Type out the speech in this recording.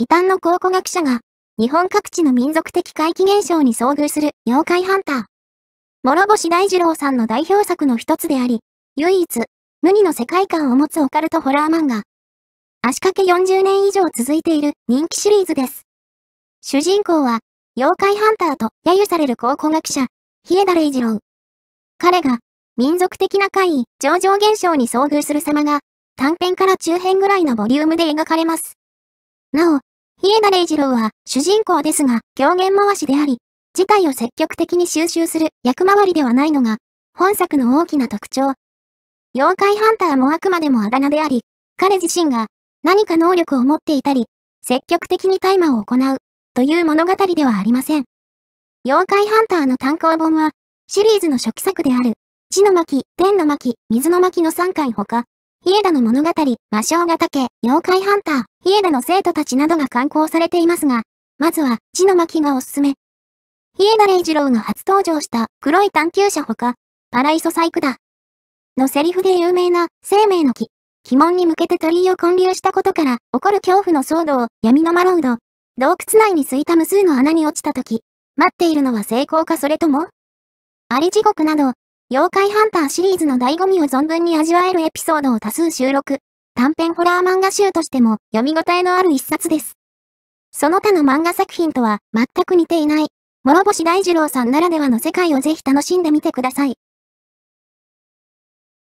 異端の考古学者が、日本各地の民族的怪奇現象に遭遇する妖怪ハンター。諸星大二郎さんの代表作の一つであり、唯一、無二の世界観を持つオカルトホラー漫画。足掛け40年以上続いている人気シリーズです。主人公は、妖怪ハンターと揶揄される考古学者、ヒエダレイジロウ。彼が、民族的な怪異、上場現象に遭遇する様が、短編から中編ぐらいのボリュームで描かれます。なお、比田礼二郎は主人公ですが、狂言回しであり、事態を積極的に収集する役回りではないのが、本作の大きな特徴。妖怪ハンターもあくまでもあだ名であり、彼自身が何か能力を持っていたり、積極的に大麻を行うという物語ではありません。妖怪ハンターの単行本は、シリーズの初期作である、地の巻、天の巻、水の巻の3回ほか、ヒエダの物語、魔性がけ妖怪ハンター、イエダの生徒たちなどが刊行されていますが、まずは、地の巻がおすすめ。イエダレイジローが初登場した黒い探求者ほか、パライソサイクだ。のセリフで有名な、生命の木、鬼門に向けて鳥居を建立したことから、起こる恐怖の騒動を闇のマロウド、洞窟内に空いた無数の穴に落ちた時、待っているのは成功かそれともあり地獄など、妖怪ハンターシリーズの醍醐味を存分に味わえるエピソードを多数収録。短編ホラー漫画集としても読み応えのある一冊です。その他の漫画作品とは全く似ていない、諸星大二郎さんならではの世界をぜひ楽しんでみてください。